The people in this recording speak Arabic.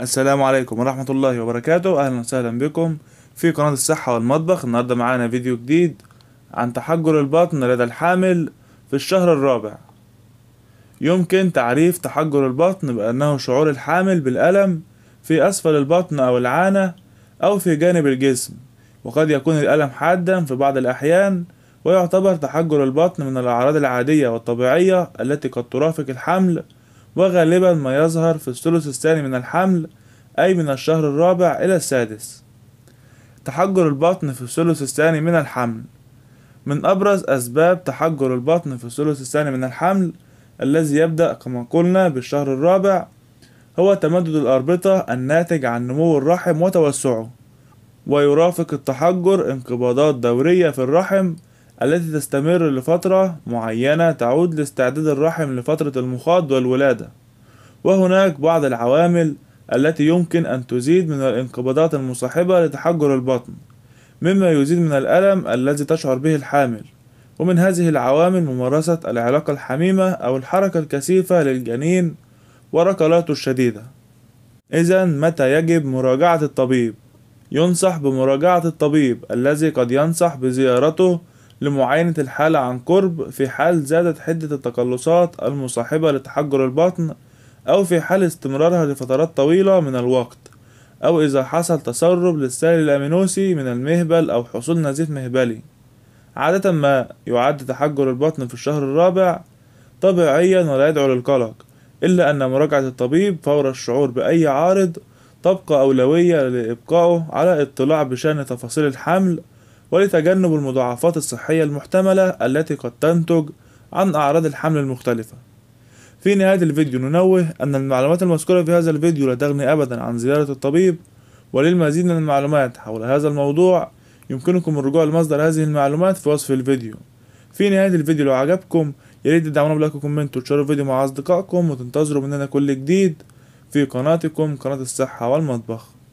السلام عليكم ورحمة الله وبركاته أهلا وسهلا بكم في قناة الصحة والمطبخ النهاردة معانا فيديو جديد عن تحجر البطن لدى الحامل في الشهر الرابع يمكن تعريف تحجر البطن بأنه شعور الحامل بالألم في أسفل البطن أو العانة أو في جانب الجسم وقد يكون الألم حادا في بعض الأحيان ويعتبر تحجر البطن من الأعراض العادية والطبيعية التي قد ترافق الحمل وغالبا ما يظهر في الثلث الثاني من الحمل أي من الشهر الرابع إلى السادس تحجر البطن في الثلث الثاني من الحمل من أبرز أسباب تحجر البطن في الثلث الثاني من الحمل الذي يبدأ كما قلنا بالشهر الرابع هو تمدد الأربطة الناتج عن نمو الرحم وتوسعه ويرافق التحجر انقباضات دورية في الرحم التي تستمر لفترة معينة تعود لاستعداد الرحم لفترة المخاض والولادة وهناك بعض العوامل التي يمكن أن تزيد من الانقباضات المصاحبة لتحجر البطن مما يزيد من الألم الذي تشعر به الحامل ومن هذه العوامل ممارسة العلاقة الحميمة أو الحركة الكثيفة للجنين وركلاته الشديدة إذا متى يجب مراجعة الطبيب؟ ينصح بمراجعة الطبيب الذي قد ينصح بزيارته لمعاينة الحالة عن قرب في حال زادت حدة التقلصات المصاحبة لتحجر البطن أو في حال استمرارها لفترات طويلة من الوقت أو إذا حصل تسرب للسائل الأمينوسي من المهبل أو حصول نزيف مهبلي عادة ما يعد تحجر البطن في الشهر الرابع طبيعيا ولا يدعو للقلق إلا أن مراجعة الطبيب فور الشعور بأي عارض تبقى أولوية لإبقائه على اطلاع بشأن تفاصيل الحمل ولتجنب المضاعفات الصحية المحتملة التي قد تنتج عن أعراض الحمل المختلفة في نهاية الفيديو ننوه أن المعلومات المذكورة في هذا الفيديو لا تغني أبدا عن زيارة الطبيب وللمزيد من المعلومات حول هذا الموضوع يمكنكم الرجوع لمصدر هذه المعلومات في وصف الفيديو في نهاية الفيديو لو عجبكم يريد تدعمونا بلايك وكومنت وتشاركوا الفيديو مع أصدقائكم وتنتظروا مننا كل جديد في قناتكم قناة الصحة والمطبخ